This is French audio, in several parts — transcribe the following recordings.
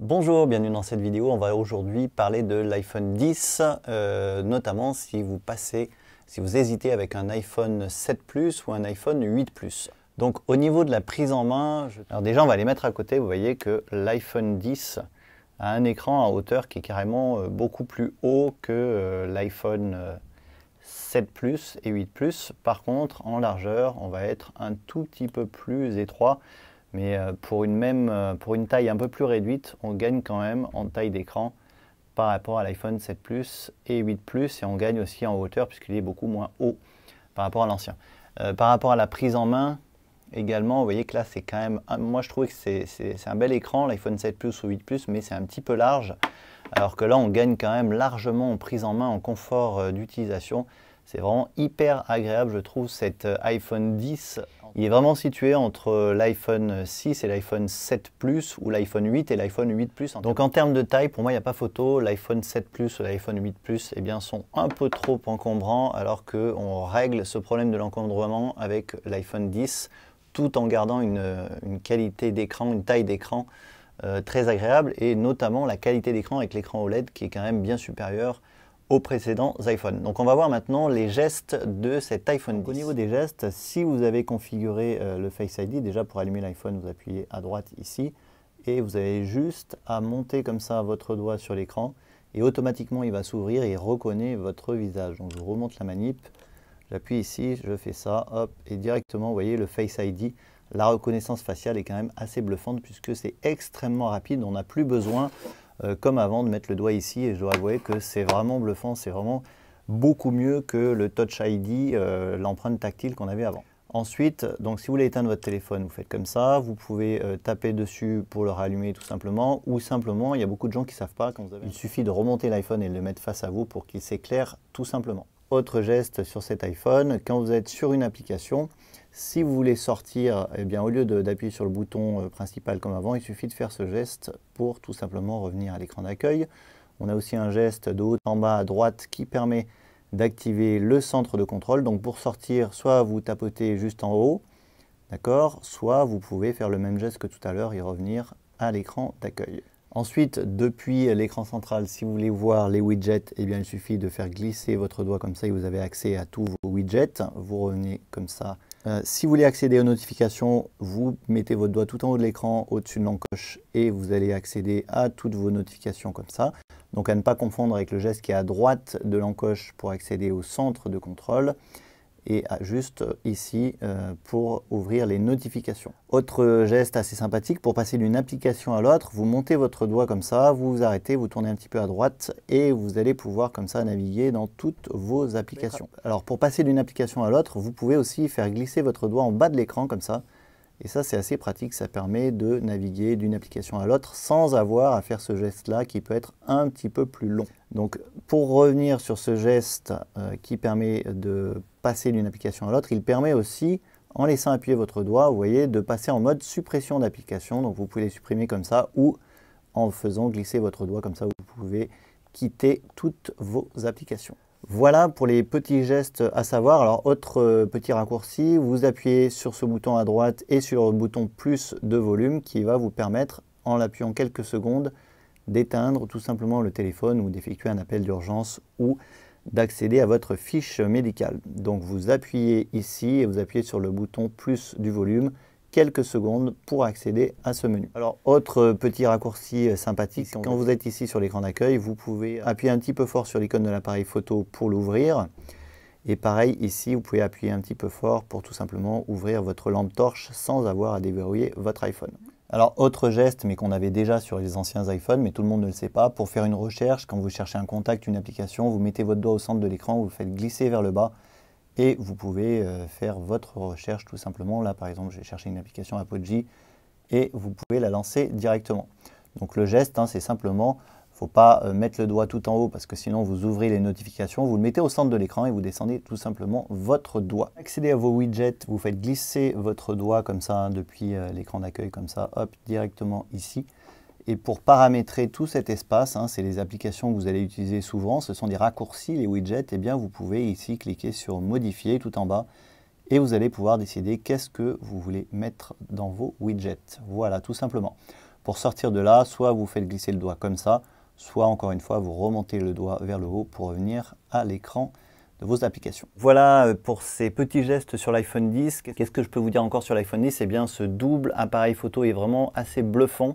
Bonjour, bienvenue dans cette vidéo. On va aujourd'hui parler de l'iPhone 10, euh, notamment si vous passez, si vous hésitez avec un iPhone 7 Plus ou un iPhone 8 Plus. Donc au niveau de la prise en main, déjà on va les mettre à côté. Vous voyez que l'iPhone 10 a un écran à hauteur qui est carrément euh, beaucoup plus haut que euh, l'iPhone 7 Plus et 8 Plus. Par contre, en largeur, on va être un tout petit peu plus étroit. Mais euh, pour une, même, euh, pour une taille un peu plus réduite, on gagne quand même en taille d'écran par rapport à l'iPhone 7 Plus et 8 Plus. Et on gagne aussi en hauteur puisqu'il est beaucoup moins haut par rapport à l'ancien. Euh, par rapport à la prise en main, également, vous voyez que là, c'est quand même... Moi, je trouve que c'est un bel écran, l'iPhone 7 Plus ou 8 Plus, mais c'est un petit peu large. Alors que là, on gagne quand même largement en prise en main, en confort d'utilisation. C'est vraiment hyper agréable, je trouve, cet euh, iPhone 10. Il est vraiment situé entre euh, l'iPhone 6 et l'iPhone 7 Plus ou l'iPhone 8 et l'iPhone 8 Plus. Donc en termes de taille, pour moi, il n'y a pas photo. L'iPhone 7 Plus ou l'iPhone 8 Plus eh bien, sont un peu trop encombrants alors qu'on règle ce problème de l'encombrement avec l'iPhone 10 tout en gardant euh, une, qualité d'écran, une taille d'écran très agréable et notamment la qualité d'écran avec l'écran OLED qui est quand même bien supérieur aux précédents iPhone. Donc on va voir maintenant les gestes de cet iPhone 10. Au niveau des gestes, si vous avez configuré euh, le Face ID, déjà pour allumer l'iPhone, vous appuyez à droite ici et vous avez juste à monter comme ça votre doigt sur l'écran et automatiquement il va s'ouvrir et reconnaît votre visage. Donc je remonte la manip, j'appuie ici, je fais ça, hop, et directement vous voyez le Face ID. La reconnaissance faciale est quand même assez bluffante puisque c'est extrêmement rapide, on n'a plus besoin euh, comme avant de mettre le doigt ici. Et je dois avouer que c'est vraiment bluffant, c'est vraiment beaucoup mieux que le Touch ID, euh, l'empreinte tactile qu'on avait avant. Ensuite, donc si vous voulez éteindre votre téléphone, vous faites comme ça, vous pouvez euh, taper dessus pour le rallumer tout simplement, ou simplement, il y a beaucoup de gens qui ne savent pas, quand vous avez... il suffit de remonter l'iPhone et de le mettre face à vous pour qu'il s'éclaire tout simplement. Autre geste sur cet iPhone, quand vous êtes sur une application, si vous voulez sortir, eh bien, au lieu d'appuyer sur le bouton euh, principal comme avant, il suffit de faire ce geste pour tout simplement revenir à l'écran d'accueil. On a aussi un geste de haut en bas à droite qui permet d'activer le centre de contrôle. Donc pour sortir, soit vous tapotez juste en haut, d'accord, soit vous pouvez faire le même geste que tout à l'heure et revenir à l'écran d'accueil. Ensuite, depuis l'écran central, si vous voulez voir les widgets, eh bien, il suffit de faire glisser votre doigt comme ça et vous avez accès à tous vos widgets. Vous revenez comme ça. Euh, si vous voulez accéder aux notifications, vous mettez votre doigt tout en haut de l'écran, au-dessus de l'encoche, et vous allez accéder à toutes vos notifications comme ça. Donc à ne pas confondre avec le geste qui est à droite de l'encoche pour accéder au centre de contrôle et juste euh, ici euh, pour ouvrir les notifications. Autre geste assez sympathique, pour passer d'une application à l'autre, vous montez votre doigt comme ça, vous vous arrêtez, vous tournez un petit peu à droite et vous allez pouvoir comme ça naviguer dans toutes vos applications. Alors pour passer d'une application à l'autre, vous pouvez aussi faire glisser votre doigt en bas de l'écran comme ça et ça, c'est assez pratique, ça permet de naviguer d'une application à l'autre sans avoir à faire ce geste-là qui peut être un petit peu plus long. Donc pour revenir sur ce geste euh, qui permet de passer d'une application à l'autre, il permet aussi, en laissant appuyer votre doigt, vous voyez, de passer en mode suppression d'application. Donc vous pouvez les supprimer comme ça ou en faisant glisser votre doigt comme ça, vous pouvez quitter toutes vos applications. Voilà pour les petits gestes à savoir. Alors, autre euh, petit raccourci, vous appuyez sur ce bouton à droite et sur le bouton plus de volume qui va vous permettre, en l'appuyant quelques secondes, d'éteindre tout simplement le téléphone ou d'effectuer un appel d'urgence ou d'accéder à votre fiche médicale. Donc vous appuyez ici et vous appuyez sur le bouton plus du volume quelques secondes pour accéder à ce menu. Alors, autre euh, petit raccourci euh, sympathique, quand vous êtes ici sur l'écran d'accueil, vous pouvez appuyer un petit peu fort sur l'icône de l'appareil photo pour l'ouvrir. Et pareil, ici, vous pouvez appuyer un petit peu fort pour tout simplement ouvrir votre lampe torche sans avoir à déverrouiller votre iPhone. Alors, autre geste, mais qu'on avait déjà sur les anciens iPhones, mais tout le monde ne le sait pas, pour faire une recherche, quand vous cherchez un contact, une application, vous mettez votre doigt au centre de l'écran, vous le faites glisser vers le bas et vous pouvez euh, faire votre recherche tout simplement. Là, par exemple, j'ai cherché une application Apogee et vous pouvez la lancer directement. Donc le geste, hein, c'est simplement, il ne faut pas euh, mettre le doigt tout en haut parce que sinon vous ouvrez les notifications, vous le mettez au centre de l'écran et vous descendez tout simplement votre doigt. Accédez à vos widgets, vous faites glisser votre doigt comme ça hein, depuis euh, l'écran d'accueil, comme ça, hop, directement ici. Et pour paramétrer tout cet espace, hein, c'est les applications que vous allez utiliser souvent, ce sont des raccourcis, les widgets, et eh bien vous pouvez ici cliquer sur modifier tout en bas et vous allez pouvoir décider qu'est-ce que vous voulez mettre dans vos widgets. Voilà, tout simplement. Pour sortir de là, soit vous faites glisser le doigt comme ça, soit encore une fois vous remontez le doigt vers le haut pour revenir à l'écran de vos applications. Voilà euh, pour ces petits gestes sur l'iPhone 10. Qu'est-ce que je peux vous dire encore sur l'iPhone 10 Eh bien, ce double appareil photo est vraiment assez bluffant.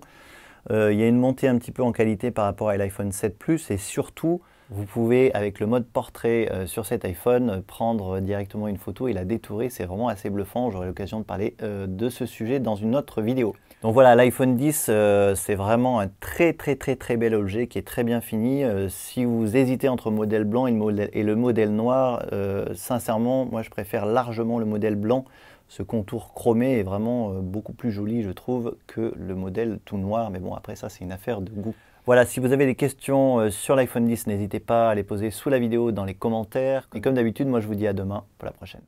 Euh, il y a une montée un petit peu en qualité par rapport à l'iPhone 7 Plus et surtout, vous pouvez, avec le mode portrait euh, sur cet iPhone, euh, prendre directement une photo et la détourer. C'est vraiment assez bluffant. J'aurai l'occasion de parler de ce sujet dans une autre vidéo. Donc voilà, l'iPhone 10, c'est vraiment un très très très très bel objet qui est très bien fini. si vous hésitez entre le modèle blanc et le modèle noir, sincèrement, moi je préfère largement le modèle blanc ce contour chromé est vraiment euh, beaucoup plus joli, je trouve, que le modèle tout noir. Mais bon, après ça, c'est une affaire de goût. Voilà, si vous avez des questions euh, sur l'iPhone 10, n'hésitez pas à les poser sous la vidéo dans les commentaires. Et comme d'habitude, moi je vous dis à demain pour la prochaine.